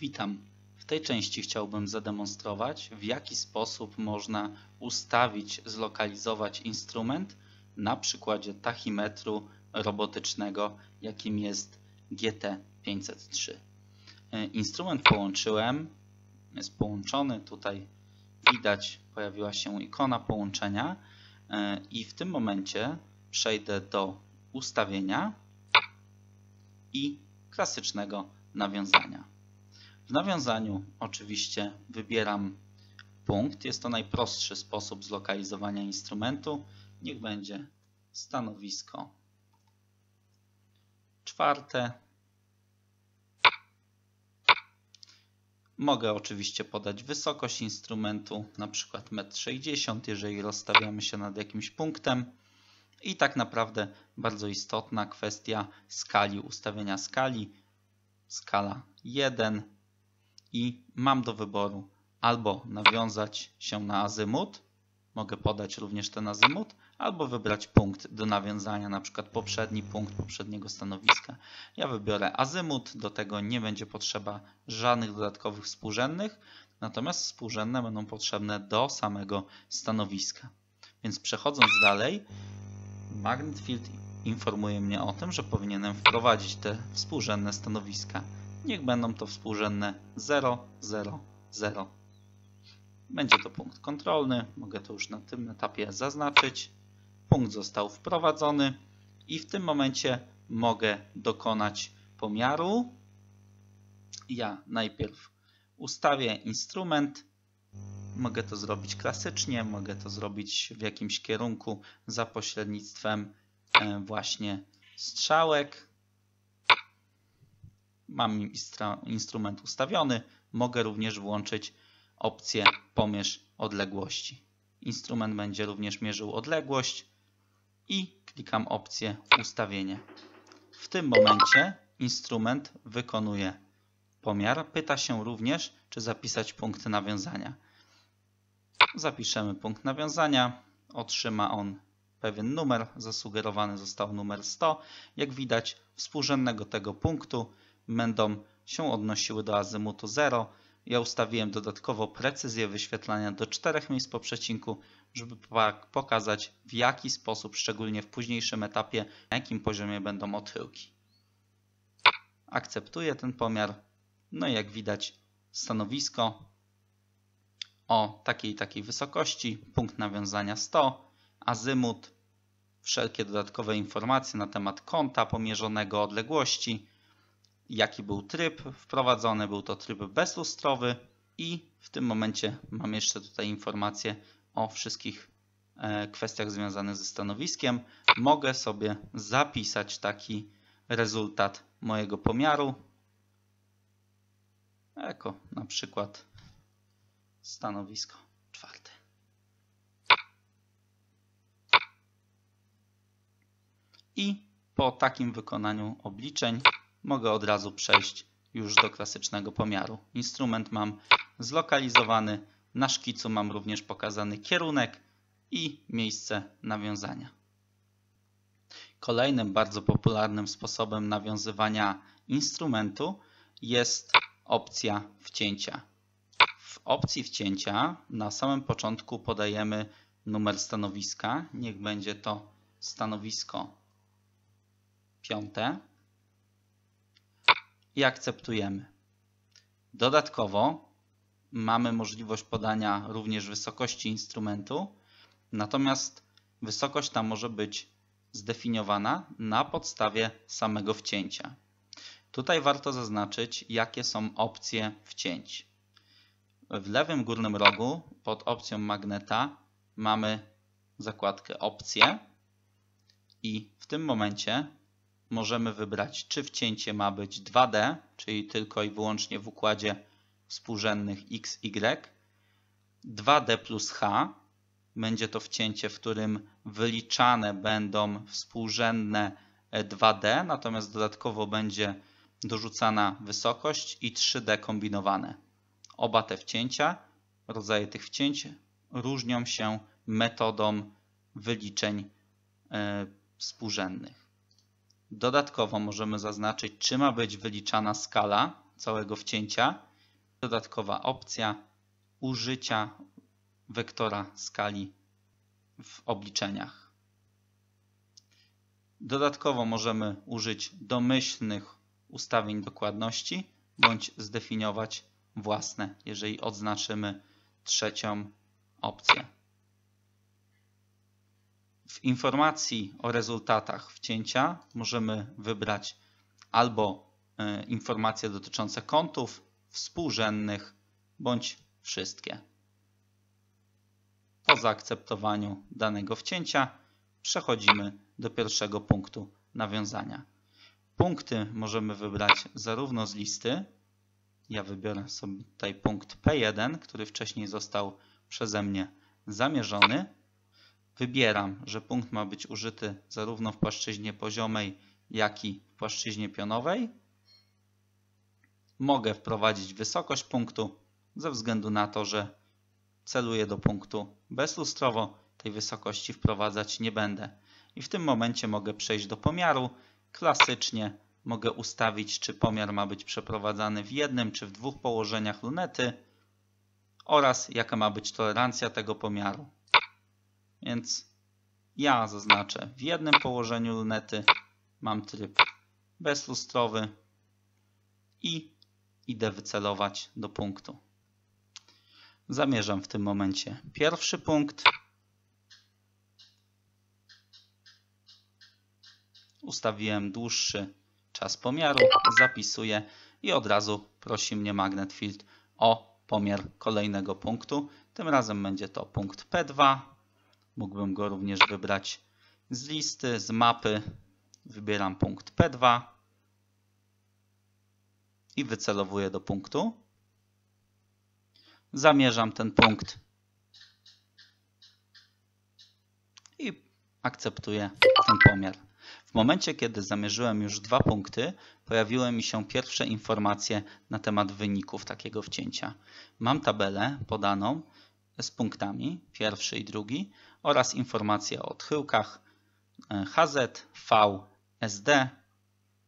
Witam. W tej części chciałbym zademonstrować, w jaki sposób można ustawić, zlokalizować instrument na przykładzie tachimetru robotycznego, jakim jest GT503. E, instrument połączyłem, jest połączony, tutaj widać pojawiła się ikona połączenia e, i w tym momencie przejdę do ustawienia i klasycznego nawiązania. W nawiązaniu oczywiście wybieram punkt. Jest to najprostszy sposób zlokalizowania instrumentu. Niech będzie stanowisko czwarte. Mogę oczywiście podać wysokość instrumentu, na przykład 1,60 m, jeżeli rozstawiamy się nad jakimś punktem. I tak naprawdę bardzo istotna kwestia skali, ustawienia skali. Skala 1, i mam do wyboru albo nawiązać się na azymut, mogę podać również ten azymut, albo wybrać punkt do nawiązania, na przykład poprzedni punkt poprzedniego stanowiska. Ja wybiorę azymut, do tego nie będzie potrzeba żadnych dodatkowych współrzędnych, natomiast współrzędne będą potrzebne do samego stanowiska. Więc przechodząc dalej, Magnet Field informuje mnie o tym, że powinienem wprowadzić te współrzędne stanowiska niech będą to współrzędne 0, 0, 0. Będzie to punkt kontrolny, mogę to już na tym etapie zaznaczyć. Punkt został wprowadzony i w tym momencie mogę dokonać pomiaru. Ja najpierw ustawię instrument, mogę to zrobić klasycznie, mogę to zrobić w jakimś kierunku za pośrednictwem e, właśnie strzałek mam instrument ustawiony, mogę również włączyć opcję pomierz odległości. Instrument będzie również mierzył odległość i klikam opcję ustawienie. W tym momencie instrument wykonuje pomiar. Pyta się również, czy zapisać punkt nawiązania. Zapiszemy punkt nawiązania. Otrzyma on pewien numer. Zasugerowany został numer 100. Jak widać, współrzędnego tego punktu będą się odnosiły do azymutu 0. Ja ustawiłem dodatkowo precyzję wyświetlania do czterech miejsc po przecinku, żeby pokazać w jaki sposób, szczególnie w późniejszym etapie, na jakim poziomie będą odchyłki. Akceptuję ten pomiar. No i jak widać stanowisko o takiej takiej wysokości, punkt nawiązania 100, azymut, wszelkie dodatkowe informacje na temat kąta pomierzonego odległości, jaki był tryb wprowadzony. Był to tryb bezlustrowy i w tym momencie mam jeszcze tutaj informacje o wszystkich e, kwestiach związanych ze stanowiskiem. Mogę sobie zapisać taki rezultat mojego pomiaru jako na przykład stanowisko czwarte. I po takim wykonaniu obliczeń mogę od razu przejść już do klasycznego pomiaru. Instrument mam zlokalizowany, na szkicu mam również pokazany kierunek i miejsce nawiązania. Kolejnym bardzo popularnym sposobem nawiązywania instrumentu jest opcja wcięcia. W opcji wcięcia na samym początku podajemy numer stanowiska. Niech będzie to stanowisko piąte i akceptujemy. Dodatkowo mamy możliwość podania również wysokości instrumentu, natomiast wysokość ta może być zdefiniowana na podstawie samego wcięcia. Tutaj warto zaznaczyć, jakie są opcje wcięć. W lewym górnym rogu pod opcją magneta mamy zakładkę opcje i w tym momencie możemy wybrać, czy wcięcie ma być 2D, czyli tylko i wyłącznie w układzie współrzędnych x, y. 2D plus h będzie to wcięcie, w którym wyliczane będą współrzędne 2D, natomiast dodatkowo będzie dorzucana wysokość i 3D kombinowane. Oba te wcięcia, rodzaje tych wcięć różnią się metodą wyliczeń e, współrzędnych. Dodatkowo możemy zaznaczyć, czy ma być wyliczana skala całego wcięcia. Dodatkowa opcja użycia wektora skali w obliczeniach. Dodatkowo możemy użyć domyślnych ustawień dokładności bądź zdefiniować własne, jeżeli odznaczymy trzecią opcję. W informacji o rezultatach wcięcia możemy wybrać albo e, informacje dotyczące kątów współrzędnych, bądź wszystkie. Po zaakceptowaniu danego wcięcia przechodzimy do pierwszego punktu nawiązania. Punkty możemy wybrać zarówno z listy, ja wybiorę sobie tutaj punkt P1, który wcześniej został przeze mnie zamierzony, Wybieram, że punkt ma być użyty zarówno w płaszczyźnie poziomej, jak i w płaszczyźnie pionowej. Mogę wprowadzić wysokość punktu ze względu na to, że celuję do punktu bezlustrowo, tej wysokości wprowadzać nie będę. I w tym momencie mogę przejść do pomiaru. Klasycznie mogę ustawić, czy pomiar ma być przeprowadzany w jednym czy w dwóch położeniach lunety oraz jaka ma być tolerancja tego pomiaru. Więc ja zaznaczę w jednym położeniu lunety mam tryb bezlustrowy i idę wycelować do punktu. Zamierzam w tym momencie pierwszy punkt. Ustawiłem dłuższy czas pomiaru, zapisuję i od razu prosi mnie Magnet Field o pomiar kolejnego punktu. Tym razem będzie to punkt P2 Mógłbym go również wybrać z listy, z mapy. Wybieram punkt P2 i wycelowuję do punktu. Zamierzam ten punkt i akceptuję ten pomiar. W momencie, kiedy zamierzyłem już dwa punkty, pojawiły mi się pierwsze informacje na temat wyników takiego wcięcia. Mam tabelę podaną z punktami, pierwszy i drugi, oraz informacja o odchyłkach e, HZ, V, SD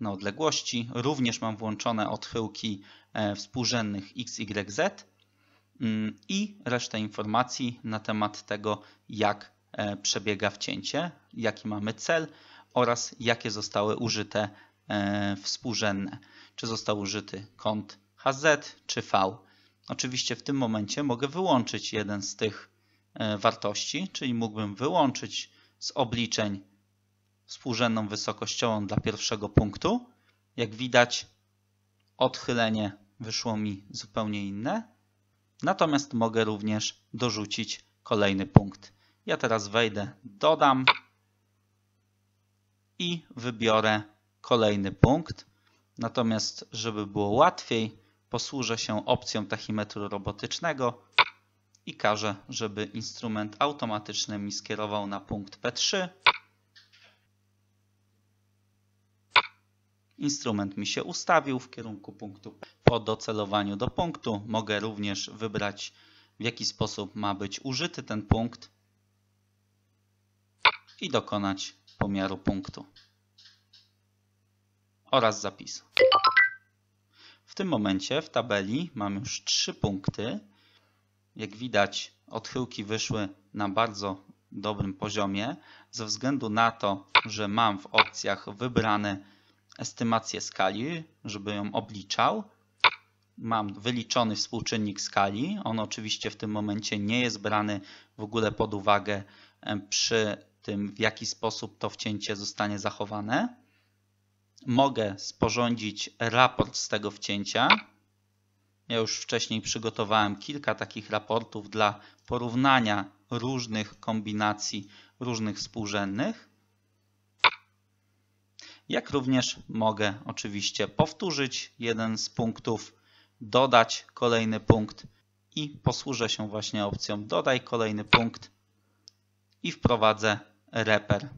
na odległości. Również mam włączone odchyłki e, współrzędnych X, Y, Z mm, i resztę informacji na temat tego, jak e, przebiega wcięcie, jaki mamy cel oraz jakie zostały użyte współrzędne. Czy został użyty kąt HZ czy V. Oczywiście w tym momencie mogę wyłączyć jeden z tych E, wartości, czyli mógłbym wyłączyć z obliczeń współrzędną wysokościową dla pierwszego punktu. Jak widać odchylenie wyszło mi zupełnie inne. Natomiast mogę również dorzucić kolejny punkt. Ja teraz wejdę, dodam i wybiorę kolejny punkt. Natomiast, żeby było łatwiej, posłużę się opcją tachimetru robotycznego i każę, żeby instrument automatyczny mi skierował na punkt P3. Instrument mi się ustawił w kierunku punktu. Po docelowaniu do punktu mogę również wybrać w jaki sposób ma być użyty ten punkt i dokonać pomiaru punktu oraz zapisu. W tym momencie w tabeli mam już trzy punkty, jak widać, odchyłki wyszły na bardzo dobrym poziomie. Ze względu na to, że mam w opcjach wybrane estymację skali, żeby ją obliczał, mam wyliczony współczynnik skali. On oczywiście w tym momencie nie jest brany w ogóle pod uwagę e, przy tym, w jaki sposób to wcięcie zostanie zachowane. Mogę sporządzić raport z tego wcięcia, ja już wcześniej przygotowałem kilka takich raportów dla porównania różnych kombinacji różnych współrzędnych. Jak również mogę oczywiście powtórzyć jeden z punktów, dodać kolejny punkt i posłużę się właśnie opcją dodaj kolejny punkt i wprowadzę reper.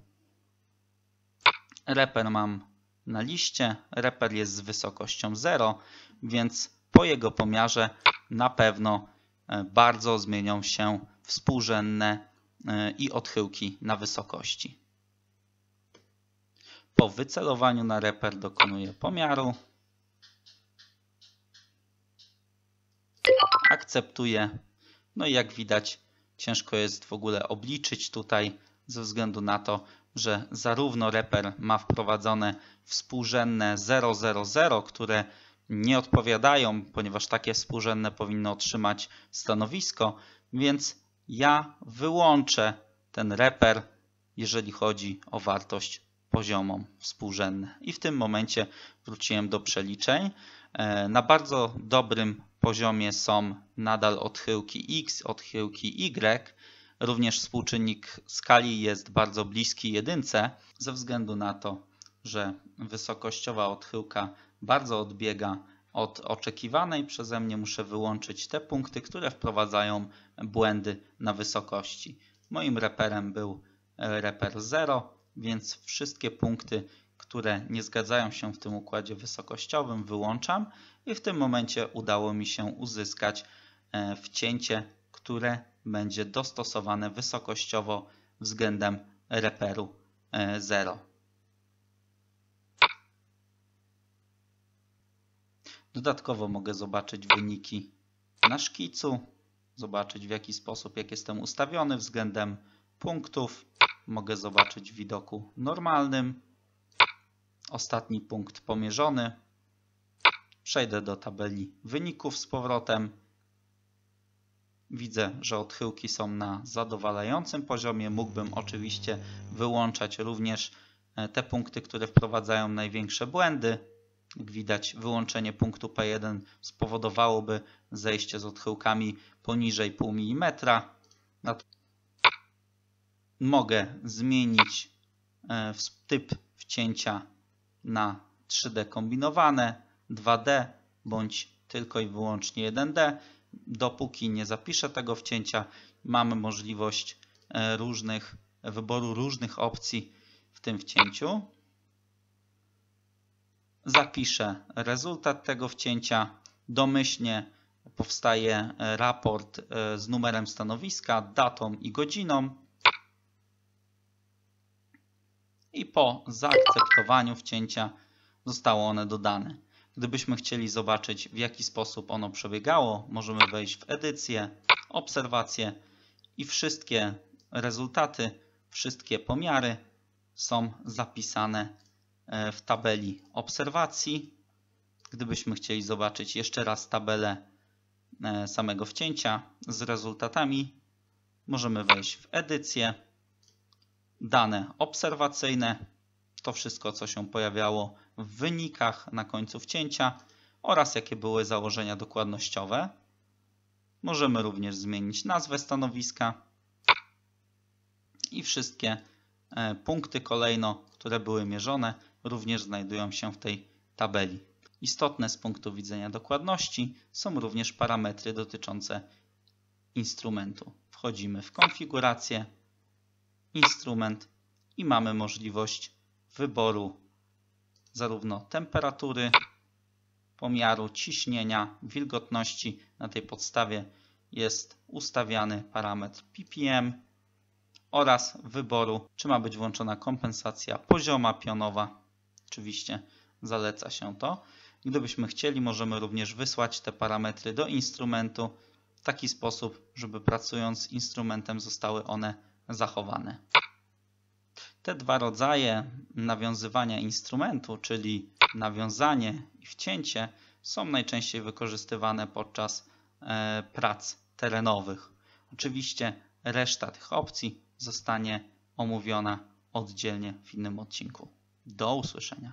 Reper mam na liście, reper jest z wysokością 0, więc po jego pomiarze na pewno e, bardzo zmienią się współrzędne e, i odchyłki na wysokości. Po wycelowaniu na reper dokonuję pomiaru. Akceptuję. No i jak widać ciężko jest w ogóle obliczyć tutaj ze względu na to, że zarówno reper ma wprowadzone współrzędne 000, które nie odpowiadają, ponieważ takie współrzędne powinno otrzymać stanowisko, więc ja wyłączę ten reper, jeżeli chodzi o wartość poziomą współrzędne. I w tym momencie wróciłem do przeliczeń. E, na bardzo dobrym poziomie są nadal odchyłki x, odchyłki y. Również współczynnik skali jest bardzo bliski jedynce ze względu na to, że wysokościowa odchyłka bardzo odbiega od oczekiwanej przeze mnie muszę wyłączyć te punkty, które wprowadzają błędy na wysokości. Moim reperem był e, reper 0, więc wszystkie punkty, które nie zgadzają się w tym układzie wysokościowym wyłączam i w tym momencie udało mi się uzyskać e, wcięcie, które będzie dostosowane wysokościowo względem reperu 0. E, Dodatkowo mogę zobaczyć wyniki na szkicu, zobaczyć w jaki sposób, jak jestem ustawiony względem punktów. Mogę zobaczyć w widoku normalnym. Ostatni punkt pomierzony. Przejdę do tabeli wyników z powrotem. Widzę, że odchyłki są na zadowalającym poziomie. Mógłbym oczywiście wyłączać również e, te punkty, które wprowadzają największe błędy. Jak widać, wyłączenie punktu P1 spowodowałoby zejście z odchyłkami poniżej pół milimetra. Mogę zmienić e, typ wcięcia na 3D kombinowane, 2D bądź tylko i wyłącznie 1D. Dopóki nie zapiszę tego wcięcia, mamy możliwość e, różnych wyboru różnych opcji w tym wcięciu zapiszę rezultat tego wcięcia. Domyślnie powstaje e, raport e, z numerem stanowiska, datą i godziną. I po zaakceptowaniu wcięcia zostały one dodane. Gdybyśmy chcieli zobaczyć w jaki sposób ono przebiegało, możemy wejść w edycję, obserwacje i wszystkie rezultaty, wszystkie pomiary są zapisane E, w tabeli obserwacji. Gdybyśmy chcieli zobaczyć jeszcze raz tabelę e, samego wcięcia z rezultatami, możemy wejść w edycję, dane obserwacyjne, to wszystko co się pojawiało w wynikach na końcu wcięcia oraz jakie były założenia dokładnościowe. Możemy również zmienić nazwę stanowiska i wszystkie e, punkty kolejno, które były mierzone również znajdują się w tej tabeli. Istotne z punktu widzenia dokładności są również parametry dotyczące instrumentu. Wchodzimy w konfigurację, instrument i mamy możliwość wyboru zarówno temperatury, pomiaru, ciśnienia, wilgotności. Na tej podstawie jest ustawiany parametr ppm oraz wyboru, czy ma być włączona kompensacja pozioma pionowa Oczywiście zaleca się to. Gdybyśmy chcieli, możemy również wysłać te parametry do instrumentu w taki sposób, żeby pracując z instrumentem zostały one zachowane. Te dwa rodzaje nawiązywania instrumentu, czyli nawiązanie i wcięcie, są najczęściej wykorzystywane podczas e, prac terenowych. Oczywiście reszta tych opcji zostanie omówiona oddzielnie w innym odcinku. Do usłyszenia.